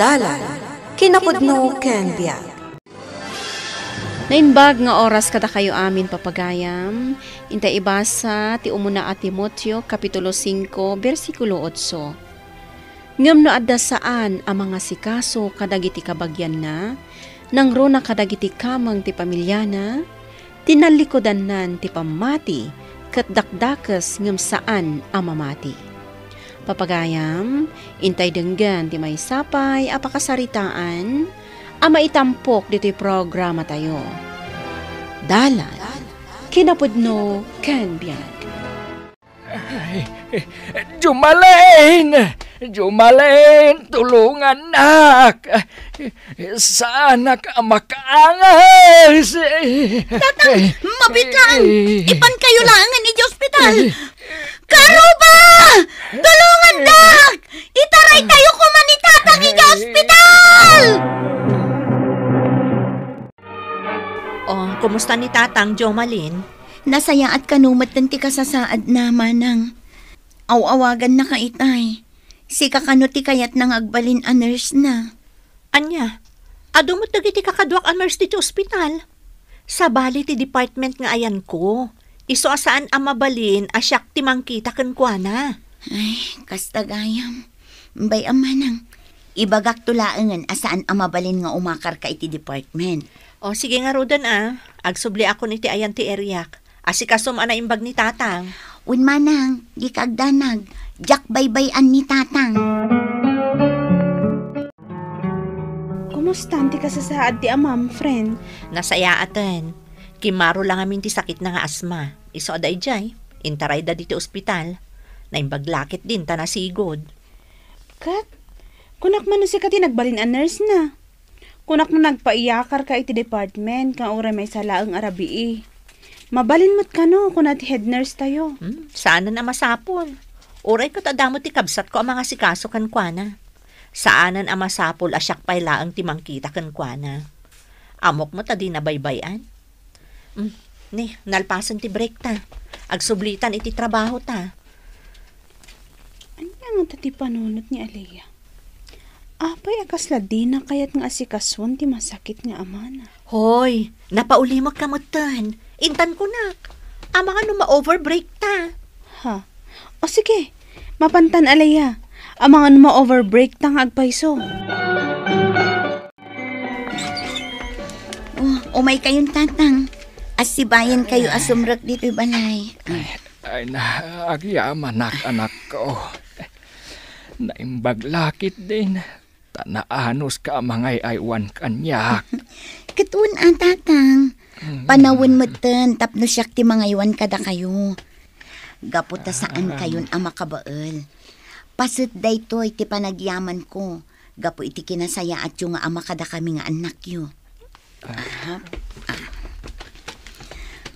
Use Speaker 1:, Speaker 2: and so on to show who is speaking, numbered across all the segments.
Speaker 1: dalan kinakudno ken biag. Nainbag nga oras kada kayo amin papagayam, inta ibasa ti umuna at Timoteo Kapitulo 5, versikulo 8. Ngem no adda saan ang mga sikaso kadagiti kabagyan na, nang runa kadagiti kamang ti pamilyana, tinalikodan nan ti pamati, ket dakdakes ngem saan ang mamati papagayam, intay denggan ti may sapay, apakasaritaan, ama itampok dito'y programa tayo. Dalan, kinapudno, kanbiyan. Ay, Jumalain! Jumalain,
Speaker 2: tulungan nak! Sana ka makaangas!
Speaker 3: Tatang, mabitan! Ipan kayo langan ni hospital! Karo Tulungan, Doc! Itaray tayo kuman ni
Speaker 4: Iga Hospital! Oh, kumusta ni Tatang, Jomalin?
Speaker 3: Nasaya at kanumat ng tikasasaad na manang. Awawagan na kaitay. Si kakanuti kayat nang agbalin a nurse na. Anya, adumot dagiti kakadwak a nurse dito ospital.
Speaker 4: Sa bali ti department nga ayan ko. Iso asaan amabalin asyak
Speaker 3: timangkita kankwana. Ay, kastagayam. Bay amanang, ibagak tulaangan asaan amabalin nga umakar ka iti department. O sige nga
Speaker 4: Rodan ah, agsubli ako ni ti ayan ti Asi kasom ana imbag ni Tatang.
Speaker 3: Unmanang, di kagdanag, jak an ni Tatang. Kumusta ti kasasaad ti amam, friend? Nasaya
Speaker 4: atin. Kimaro lang amin ti sakit nga asma. Iso aday jay, intaray da dito ospital. Na Naimbaglakit din ta nasigod. Kat,
Speaker 5: kunak man si kati nagbalin a nurse na. Kunak mo nagpaiyakar ka iti department kang ura may salaang arabi eh.
Speaker 4: Mabalin mo't ka no, kung head nurse tayo. Hmm, sana na masapol. Uray ko tadamo ti kabsat ko ang mga sikaso kan kuana. Saanan ang masapol asyak pailaang timangkita kan kuana. Amok mo ta di nabaybayan. Mm, ni, nalpasan ti break ta. Agsublitan iti trabaho ta. Anya nga ti panunot ni Aleya?
Speaker 5: Apay akasla di na kayat nga asikason ti masakit nga amana. Hoy,
Speaker 4: napaulimak kamatan. Intan ko nak. Ama ka numa overbreak ta. Ha? O sige,
Speaker 5: mapantan Aleya. Ama nga numa overbreak ta nga
Speaker 2: agpaiso.
Speaker 3: Oh, umay kayong tatang. Asibayan kayo asumrak dito, banay.
Speaker 2: Ay, naagyaman anak anak ko. Naimbag lakit din. Tanaanos ka mga aywan kanyak.
Speaker 3: Katun ang ah, tatang. Mm. Panawin mo ten, tapno siyak ti mga iwan kada kayo. Gaputa ah. saan kayon ang ah, makabael. Pasit day to iti panagyaman ko. Gapu iti kinasaya at yung ama kada kami nga anak yo. Ahap.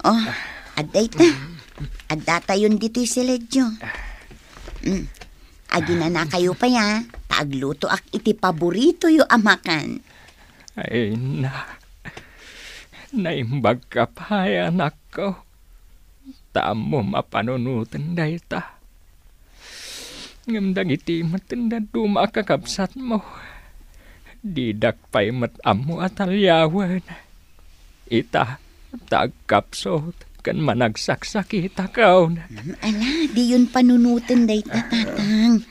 Speaker 3: Oh, aday ta. Adata yun dito'y siledyo. Mm. Agi na kayo pa ya. Pagluto ak iti paborito yu amakan. Ay na.
Speaker 2: Naimbag ka pa anak ko. Tamo mapanunutan dahi ta. Ngamdag iti matanda dumakakapsat mo. Didak pa'y matamo at alyawan. Ita, Tagkapsot kan managsaksakita kaon.
Speaker 3: Ala, di yun panunutin day tatatang.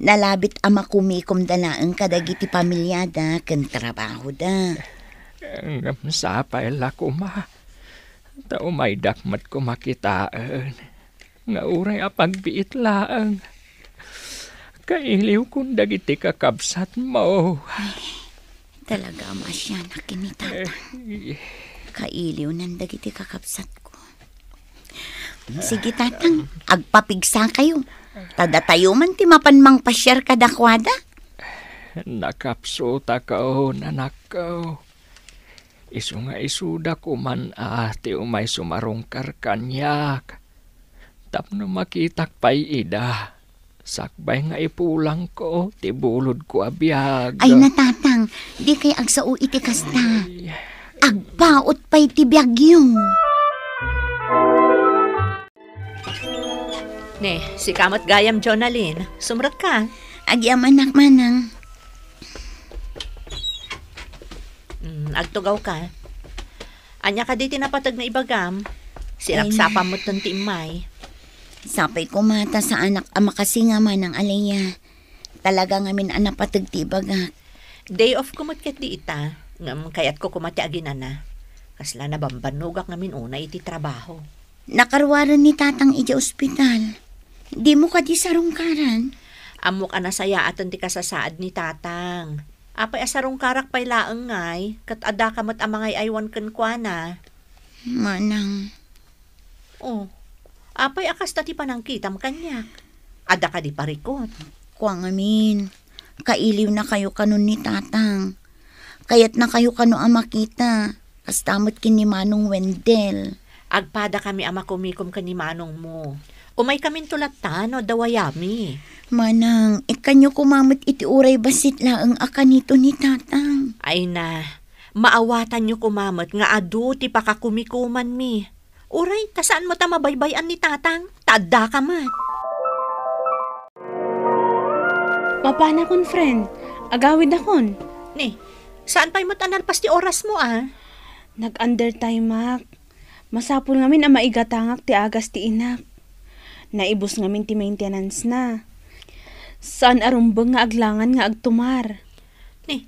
Speaker 3: Nalabit ama kumikom dalaan kadagiti pamilya da kan trabaho da.
Speaker 2: Ang sapay lako ma. Tao may dakmat ko makitaan. Nga uray apagbiit laang. Kailiw kong dagiti kakabsat
Speaker 3: mo. Ay, talaga masya na kinitata. Ay, eh, kailiw ng dagiti kakapsat ko. Sige tatang, agpapigsa kayo. Tada tayo man ti mapanmang pasyar kadakwada.
Speaker 2: Nakapso takaw nanakaw. Isu nga isuda ko man ate ah, umay sumarong karkanyak. Tapno makitak pay ida. Sakbay nga ipulang ko, tibulod ko abiyag.
Speaker 3: Ay natatang, di kay agsao itikasta. Ay agpaot pa'y ti bagyo.
Speaker 4: Ne, si kamat gayam Jonalyn, sumrat ka. Agyaman nak manang. Mm, agtugaw ka.
Speaker 3: Anya ka di tinapatag na ibagam.
Speaker 4: Sinaksapa mo
Speaker 3: tong timay. Sapay ko mata sa anak ama kasi nga manang alaya. Talaga ngamin anapatag ti ibagak. Day off kumot ket di ita.
Speaker 4: Ngam mm, kayat ko kumati aginana. Kasla na bambanugak ngamin una iti trabaho.
Speaker 3: Nakarwaran ni tatang iti ospital.
Speaker 4: Di mo ka di sarungkaran. Amok ana saya aton ti kasasaad ni tatang. Apay asarong karak pay laeng ngay, kat ada ka mat amangay aywan ken kuana. Manang. Oh, apay akas tati panangkitam kanyak.
Speaker 3: Ada ka di parikot. Kuang amin, kailiw na kayo kanun ni tatang Kayat na kayo kano ang makita. Kastamot ni Manong Wendel.
Speaker 4: Agpada kami ama kumikom kani Manong mo. Umay kami tulatano, dawayami.
Speaker 3: Manang, ikanyo e iti uray basit
Speaker 4: laang akan nito ni tatang. Ay na, maawatan nyo kumamot nga adu ti pakakumikuman mi. Uray, tasaan mo ta mabaybayan ni tatang? Tadda ka mat. na kon friend,
Speaker 5: agawid akon. Ni, nee Saan pa'y mo tanalpas ti oras mo ah? Nag-under time, Mak. Masapul ngamin ang maigatangak ti agas ti inak. Naibos ngamin ti maintenance na. Saan arumbang nga aglangan nga agtumar?
Speaker 4: Ni,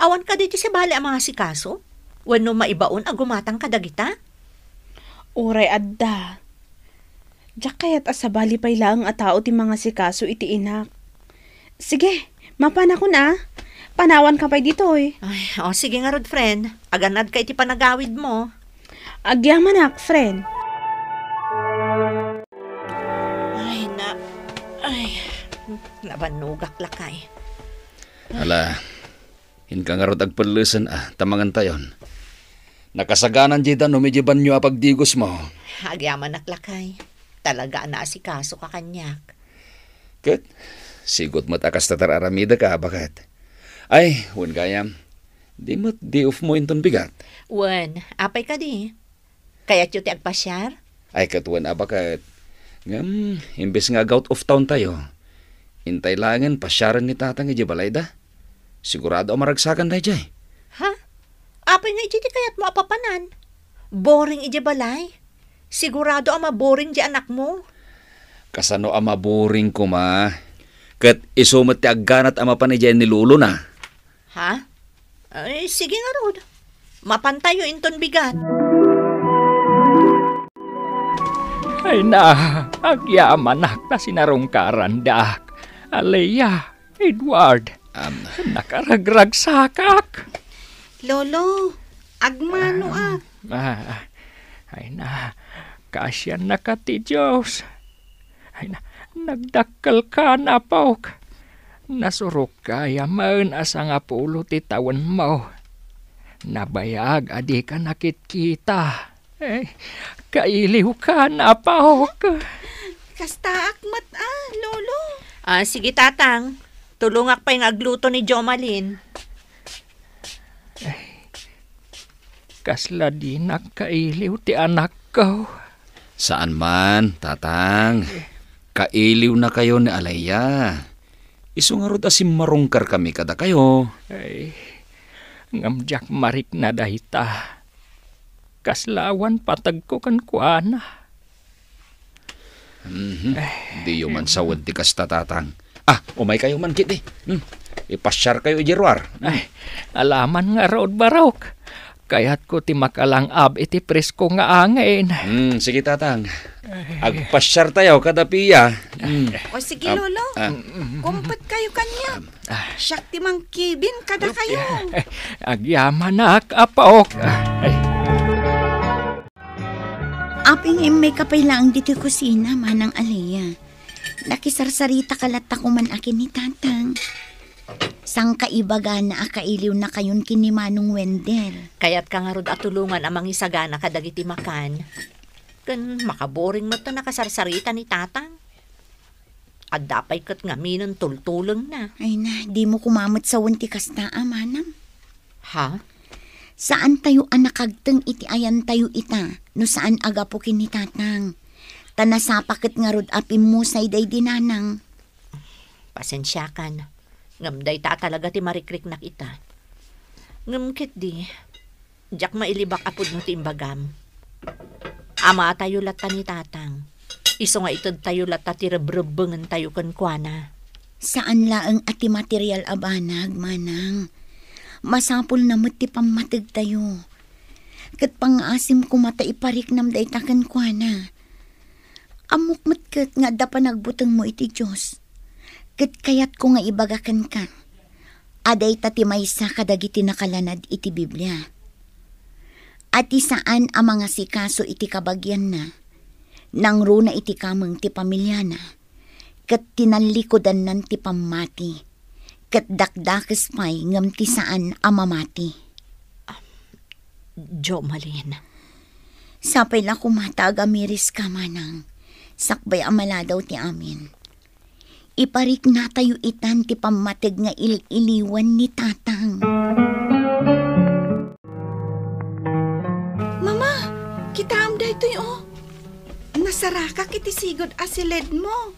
Speaker 4: awan ka dito sa bali ang mga sikaso? Wano maibaon ag gumatang ka Uray adda. Diyak kaya't
Speaker 5: asabali pa'y laang atao ti mga sikaso iti inak. Sige, mapanakon ako Panawan ka pa dito eh. Ay, o oh, sige nga rod friend. Aganad ka iti panagawid mo. Agyaman ak, friend.
Speaker 4: Ay, na... Ay, nabanugak lakay.
Speaker 6: Ala, hinka nga rod agpalusan ah, tamangan tayon. Nakasaganan jita numijiban nyo apagdigos mo.
Speaker 4: Agyaman ak lakay. Talaga na si kaso ka kanyak.
Speaker 6: Kat, sigot matakas tatar aramida ka, bakit? Ay, Wen Gayam, Di mo't di of mo inton bigat.
Speaker 4: Wen, apay ka di. Kaya ti agpasyar?
Speaker 6: Ay, katuwan abakat. Ngam, imbes nga out of town tayo. Intay langan pasyaran ni tatang iji balay da. Sigurado ang maragsakan na ijay. Ha?
Speaker 4: Apay nga iji di kaya't mo apapanan. Boring iji balay. Sigurado ang maboring di anak mo.
Speaker 6: Kasano ang maboring ko ma? Kat isumat ti agganat ang mapanijay ni Lulo na.
Speaker 4: Ha? Ay, sige nga Rod. Mapantayo inton bigat.
Speaker 2: Ay na, agyaman ak na sinarong karandak. Aleya, Edward, um, sakak.
Speaker 5: Lolo, agmano um, ah. ak.
Speaker 2: Ah, ah, ay na, kasyan na ka ti Diyos. Ay na, nagdakkel ka na, Pauk. Nasurok ka yaman asa nga pulo titawan mo. Nabayag adi ka nakitkita. Eh, kailiw ka na paok.
Speaker 5: Kasta
Speaker 4: akmat ah, lolo. Ah, sige tatang. Tulungak pa yung agluto ni
Speaker 2: Jomalin. Ay, eh, kasla di nakailiw ti anak ko.
Speaker 6: Saan man, tatang? Kailiw na kayo ni Alaya. Isungarod asim marungkar kami kada kayo. Ay, ngamjak marik na dahita.
Speaker 2: Kaslawan patag ko kan kuana.
Speaker 6: Mm-hmm. Di yung man sawad di kas tatatang. Ah, umay kayo man kiti. Hmm. Ipasyar kayo, Jerwar. Ay, alaman nga road barok. Kaya't ko ti makalangab iti presko nga angin. Mm, sige tatang. Agpasyar tayo kada Mm. O sige lolo, ah, ah,
Speaker 5: kumpat kayo kanya. Siyak ti mang
Speaker 3: kibin kada kayo.
Speaker 2: Agyaman na kapaok.
Speaker 3: Aping em may kapay lang dito kusina manang Aleya. Nakisarsarita kalat ako man akin ni tatang. Sang Sangkaibaga na akailiw na kayon kini Manong Wendel.
Speaker 4: Kayat ka nga rod atulungan amang isagana kadagiti makan. Kan makaboring mo to nakasarsarita ni tatang. At dapay kat nga minang tultulong
Speaker 3: na. Ay na, di mo kumamot sa wanti kasta, amanam. Ah, ha? Saan tayo anakagtang iti ayan tayo ita, no saan aga po kini tatang. Tanasapakit nga rod apim mo sa iday dinanang.
Speaker 4: Pasensyakan. Ngam ta talaga ti marikrik nakita. Ngam kit di, jak mailibak apod no ti imbagam. Ama tayo lata ni tatang. Iso nga itod tayo
Speaker 3: lata ti rebrebengan tayo kankwana. Saan laang ati material abanag, manang? Masapul na ti pamatag tayo. Kat pangasim ko mata iparik nam day takan kwa na. Amok nga da pa mo iti Diyos. Kat kayat ko nga ibagakan ka. Aday maysa kadagiti nakalanad iti Biblia. At isaan ang mga sikaso iti kabagyan na, nang runa iti kamang ti pamilya na, kat tinalikodan nan ti pamati, kat dakdakes pa'y ngam ti saan amamati. Um, ah, jo, Malin. Sapay la kumataga miris ka manang, sakbay amala daw ti amin Iparik na tayo itan ti pamatag nga ililiwan ni tatang.
Speaker 4: Mama, kita amda ito yung oh. Nasaraka kiti sigod asilid mo.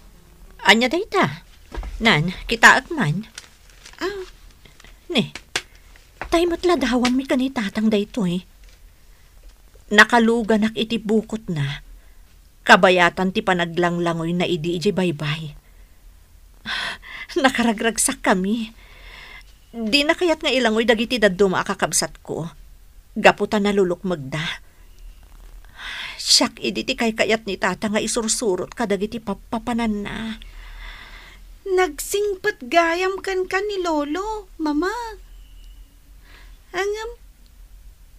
Speaker 4: Anya dayta? Nan, kita akman. Ah. Ne, tayo matladawan mi ka ni tatang dayto eh. Nakaluganak iti bukot na. Kabayatan ti panaglang na idi iji baybay Nakaragragsak kami. Di na kaya't nga ilangoy dagiti daddo maakakabsat ko. Gaputan na lulok magda. Siyak iditi kay kayat ni tata nga isursurot kadagiti papapanan na.
Speaker 5: Nagsingpat gayam kan ka ni Lolo, Mama. Angam,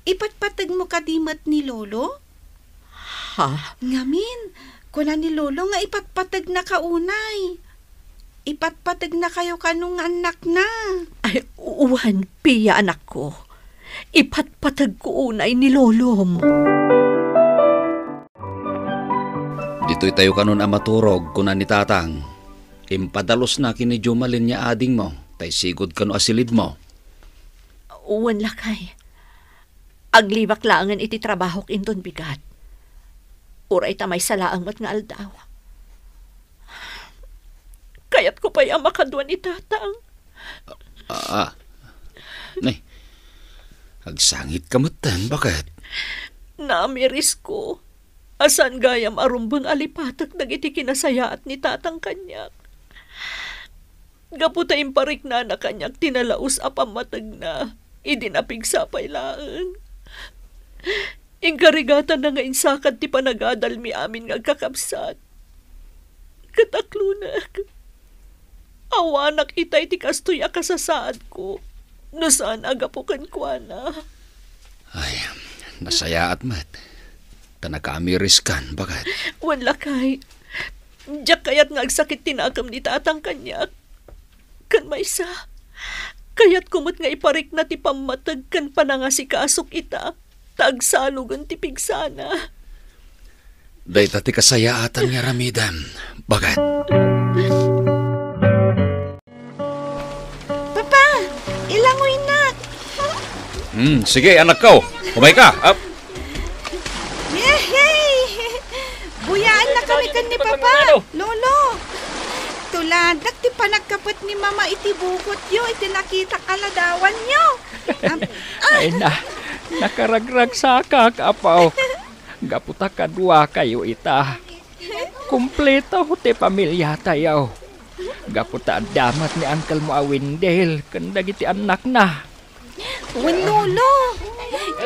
Speaker 5: ipatpatag mo kadimat ni Lolo? Ha? Ngamin, kuna ni Lolo nga ipatpatag na kaunay. Ipatpatag na kayo kanong anak na. Ay,
Speaker 4: uuhan, piya anak ko. Ipatpatag ko unay ni lolo mo.
Speaker 6: Dito'y tayo kanon amaturog kunan ni tatang. Impadalos na kini Jumalin niya ading mo. Tay sigod kano asilid mo.
Speaker 4: Uwan lakay. Aglibak laangan iti trabahok inton bigat. Uray tamay salaang mat nga aldawa
Speaker 7: Kayat ko pa'y ama ka doon itatang.
Speaker 6: Ah, ah. Nay, agsangit kamatan, bakit?
Speaker 7: Namiris ko. Asan gayam arumbang alipatak dagiti itikinasayaat ni tatang kanyak. Gaputa imparik na na kanyak tinalaus apamatag na. Idinapigsa pa'y laan. Ingkarigatan na nga insakad ti panagadal mi amin nga kakabsat. Kataklunak. Awa nakita iti kastoy akasasaad ko. Nasaan agapukan ko na?
Speaker 6: Ay, nasaya at mat. Tanakami riskan, bakit?
Speaker 7: Wala kay. Diyak kayat nga agsakit tinakam ni tatang kanyak. Kan maysa. Kayat kumot nga iparik na ti pamatag kan panangasi kasok ita. Tagsalugan ti pigsana.
Speaker 6: Day tati kasayaatan nga ramidam. Bagat. Bagat. Hmm, sige anak ko. Kumay ka. Up. Ah.
Speaker 5: Yehey! Buyaan na kami kan ni Papa. Lolo! Tuladak ti panagkapit ni Mama iti bukot yo, iti nakita kaladawan yo. Um,
Speaker 2: ah. Ay na, nakaragrag sa kakapaw. Gaputa kadua kayo ita. Kumpleto ho ti pamilya tayo. Gaputa damat ni Uncle mo awindel, kandag iti anak na.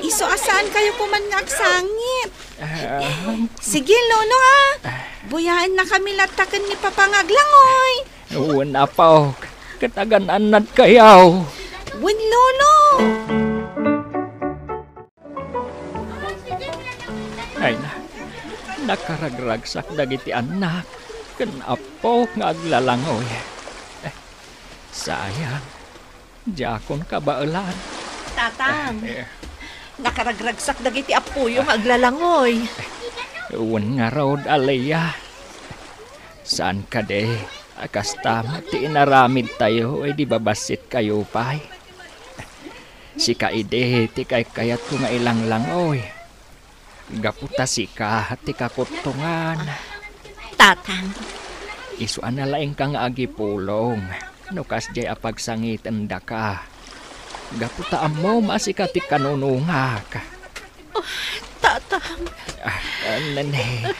Speaker 5: Iso asaan kayo kumangak sangit. Sige, Lolo ha! Buyaan na kami latakan ni Papangaglangoy.
Speaker 2: Wala pa. Oh. Kataganan kayaw. Winnulo! Ay na, nakaragragsak dagiti anak. Kanapo nga aglalangoy. Eh, sayang, jakon ka baalan.
Speaker 4: Tatang, eh. nakaragragsak dagiti apo yung maglalangoy.
Speaker 2: Uwan nga raw, Aleya. Saan ka de? Akasta mati inaramid tayo, ay di babasit kayo, pay. Si kaide, ti kay kayat ko nga ilang langoy. Gaputa si ka, ti kakutungan. Tatang. Isuan na laing kang agipulong. Nukas kas jay apagsangitan da ka Gaputa amaw masikati kanono ka. Oh, tatang. Ah, nanay.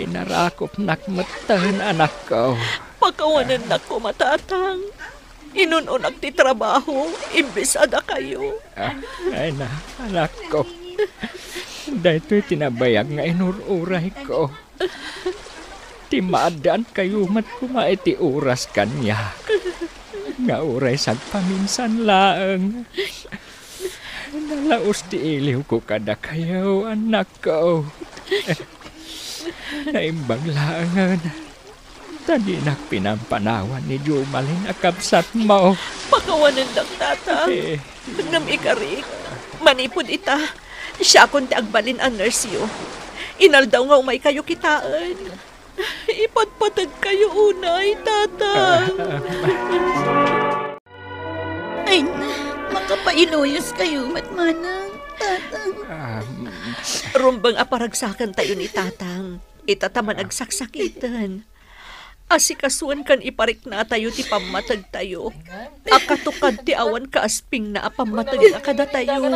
Speaker 2: Inarakop nakmatan anak ko.
Speaker 7: Pakawanan na ko matatang. Inunon nagtitrabaho, imbis ada kayo. Ah,
Speaker 2: ay na, anak ko. Dahito'y tinabayag nga inururay ko. Timadaan kayo mat kumaiti oras kanya nga oras at paminsan laang. Nalaos ti iliw ko kada kayo, anak ko. Naimbag laangan. Tadi nak pinampanawan ni Jumalin akapsat mo. Pakawanan
Speaker 7: lang, tatang. Eh. Nang ikarik, manipod ita. Siya akong tiagbalin ang nurse yo. Inal daw nga umay kayo kitaan. Ipatpatag kayo unay, tata. Kapainuyos kayo, matmanang.
Speaker 2: Tatang. Ah. Um,
Speaker 7: Rumbang aparagsakan tayo ni tatang. Itataman ag saksakitan. Asikasuan kan iparik na tayo ti pamatag tayo. Akatukad ti awan ka asping na apamatag na kada tayo.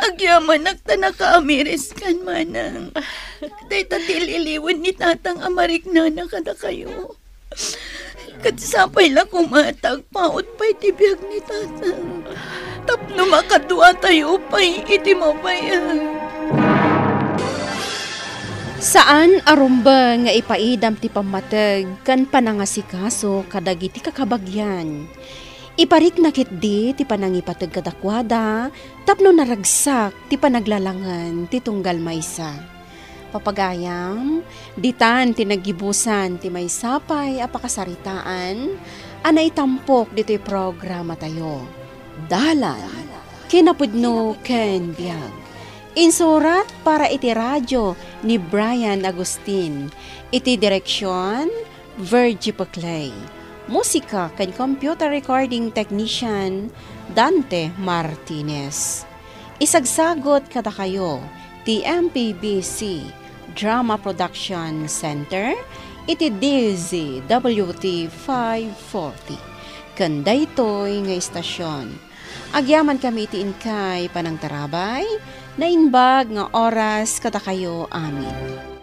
Speaker 7: Agyaman nagtana ka amiris kan manang. Day tatililiwan ni tatang amarik na na kada kayo. Katsapay lang kumatag, paot pa'y tibiyag ni tata. Tapno makadua tayo pa'y iti mabayan.
Speaker 1: Saan arumba nga ipaidam ti pamatag kan panangasikaso kadagiti kakabagyan. Iparik nakit di ti panangipatag kadakwada tapno naragsak ti panaglalangan ti tunggal maysa papagayam, ditan tinagibusan ti may sapay apakasaritaan, anay tampok dito'y programa tayo. Dalan, kinapudno ken biyag. Insurat para iti radyo ni Brian Agustin. Iti direksyon, Virgie Paclay. Musika kan computer recording technician Dante Martinez. Isagsagot kada kayo, TMPBC Drama Production Center, iti DZ 540. Kanda ito'y nga istasyon. Agyaman kami iti inkay panang tarabay, na inbag nga oras kada kayo amin.